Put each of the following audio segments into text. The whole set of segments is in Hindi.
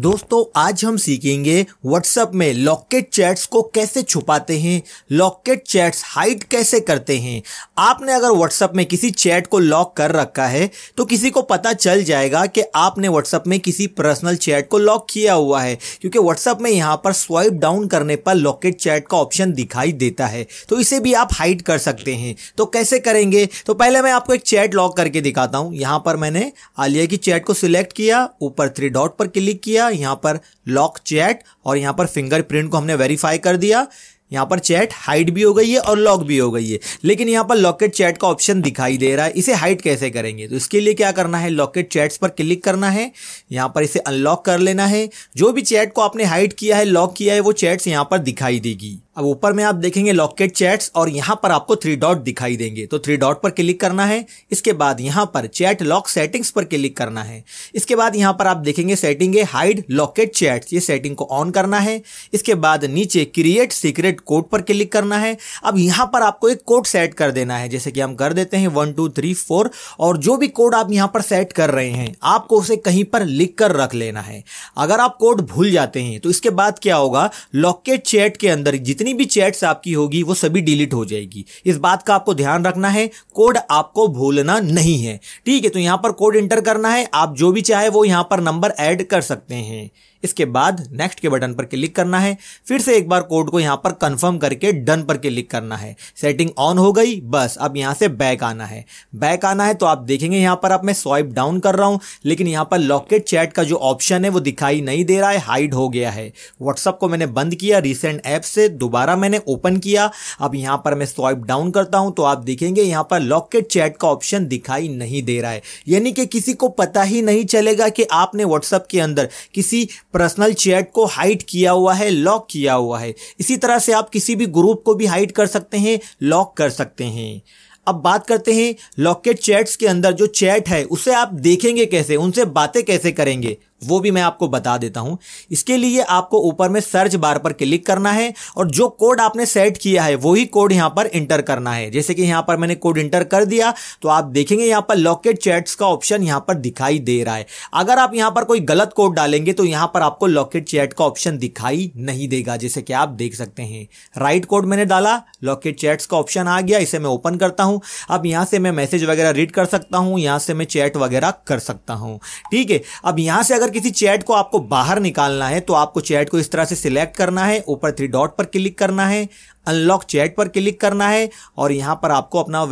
दोस्तों आज हम सीखेंगे व्हाट्सएप में लॉकेट चैट्स को कैसे छुपाते हैं लॉकेट चैट्स हाइड कैसे करते हैं आपने अगर व्हाट्सएप में किसी चैट को लॉक कर रखा है तो किसी को पता चल जाएगा कि आपने व्हाट्सएप में किसी पर्सनल चैट को लॉक किया हुआ है क्योंकि व्हाट्सएप में यहाँ पर स्वाइप डाउन करने पर लॉकेट चैट का ऑप्शन दिखाई देता है तो इसे भी आप हाइड कर सकते हैं तो कैसे करेंगे तो पहले मैं आपको एक चैट लॉक करके दिखाता हूँ यहाँ पर मैंने आलिया की चैट को सिलेक्ट किया ऊपर थ्री डॉट पर क्लिक किया यहाँ पर लॉक चैट और यहाँ पर फिंगरप्रिंट को हमने वेरीफाई कर दिया यहाँ पर चैट हाइट भी हो गई है और लॉक भी हो गई है लेकिन यहाँ पर लॉकेट चैट का ऑप्शन दिखाई दे रहा है इसे हाइट कैसे करेंगे तो इसके लिए क्या करना है लॉकेट चैट्स पर क्लिक करना है यहाँ पर इसे अनलॉक कर लेना है जो भी चैट को आपने हाइट किया है लॉक किया है वो चैट्स यहाँ पर दिखाई देगी अब ऊपर में आप देखेंगे लॉकेट चैट्स और यहाँ पर आपको थ्री डॉट दिखाई देंगे तो थ्री डॉट पर क्लिक करना है इसके बाद यहाँ पर चैट लॉक सेटिंग्स पर क्लिक करना है इसके बाद यहाँ पर आप देखेंगे सेटिंग है हाइड लॉकेट चैट्स ये सेटिंग को ऑन करना है इसके बाद नीचे क्रिएट सीक्रेट सेट कोड पर क्लिक करना है अब यहां पर आपको एक कोड सेट कर देना है जैसे कि हम कर देते हैं वन टू थ्री फोर और जो भी कोड आप यहां पर सेट कर रहे हैं आपको उसे कहीं पर लिख कर रख लेना है अगर आप कोड भूल जाते हैं तो इसके बाद क्या होगा लॉकेट चैट के अंदर जितनी भी चैट्स आपकी होगी वो सभी डिलीट हो जाएगी इस बात का आपको ध्यान रखना है कोड आपको भूलना नहीं है ठीक है तो यहां पर कोड इंटर करना है आप जो भी चाहे वो यहां पर नंबर ऐड कर सकते हैं इसके बाद नेक्स्ट के बटन पर क्लिक करना है फिर से एक बार कोड को यहाँ पर कंफर्म करके डन पर क्लिक करना है सेटिंग ऑन हो गई बस अब यहाँ से बैक आना है बैक आना है तो आप देखेंगे यहाँ पर आप मैं स्वाइप डाउन कर रहा हूँ लेकिन यहाँ पर लॉकेट चैट का जो ऑप्शन है वो दिखाई नहीं दे रहा है हाइड हो गया है व्हाट्सअप को मैंने बंद किया रिसेंट ऐप से दोबारा मैंने ओपन किया अब यहाँ पर मैं स्वाइप डाउन करता हूँ तो आप देखेंगे यहाँ पर लॉकेट चैट का ऑप्शन दिखाई नहीं दे रहा है यानी कि किसी को पता ही नहीं चलेगा कि आपने व्हाट्सअप के अंदर किसी पर्सनल चैट को हाइड किया हुआ है लॉक किया हुआ है इसी तरह से आप किसी भी ग्रुप को भी हाइड कर सकते हैं लॉक कर सकते हैं अब बात करते हैं लॉकेट चैट्स के अंदर जो चैट है उसे आप देखेंगे कैसे उनसे बातें कैसे करेंगे वो भी मैं आपको बता देता हूं इसके लिए आपको ऊपर में सर्च बार पर क्लिक करना है और जो कोड आपने सेट किया है वही कोड यहां पर इंटर करना है जैसे कि यहां पर मैंने कोड इंटर कर दिया तो आप देखेंगे यहां पर लॉकेट चैट्स का ऑप्शन यहां पर दिखाई दे रहा है अगर आप यहां पर कोई गलत कोड डालेंगे तो यहां पर आपको लॉकेट चैट का ऑप्शन दिखाई नहीं देगा जैसे कि आप देख सकते हैं राइट कोड मैंने डाला लॉकेट चैट्स का ऑप्शन आ गया इसे मैं ओपन करता हूं अब यहां से मैं मैसेज वगैरह रीड कर सकता हूं यहां से मैं चैट वगैरह कर सकता हूं ठीक है अब यहां से अगर अगर किसी चैट को आपको बाहर निकालना है तो आपको चैट को इस तरह से सिलेक्ट करना है ऊपर थ्री डॉट पर क्लिक करना है अनलॉक चैट पर क्लिक करना है और यहाँ पर आपको अपना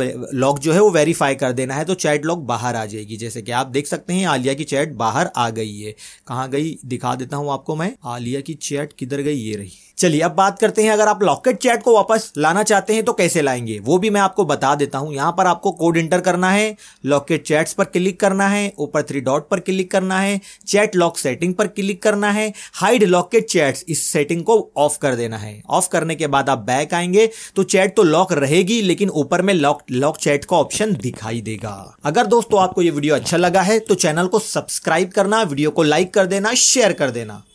लॉक जो है वो वेरीफाई कर देना है तो चैट लॉक बाहर आ जाएगी जैसे कि आप देख सकते हैं आलिया की चैट बाहर आ गई है कहाँ गई दिखा देता हूँ आपको मैं आलिया की चैट किधर गई ये रही चलिए अब बात करते हैं अगर आप लॉकेट चैट को वापस लाना चाहते हैं तो कैसे लाएंगे वो भी मैं आपको बता देता हूं यहां पर आपको कोड इंटर करना है लॉकेट चैट्स पर क्लिक करना है ऊपर थ्री डॉट पर क्लिक करना है चैट लॉक सेटिंग पर क्लिक करना है हाइड लॉकेट चैट्स इस सेटिंग को ऑफ कर देना है ऑफ करने के बाद आप बैक बैक आएंगे तो चैट तो लॉक रहेगी लेकिन ऊपर में लॉक लॉक चैट का ऑप्शन दिखाई देगा अगर दोस्तों आपको ये वीडियो अच्छा लगा है तो चैनल को सब्सक्राइब करना वीडियो को लाइक कर देना शेयर कर देना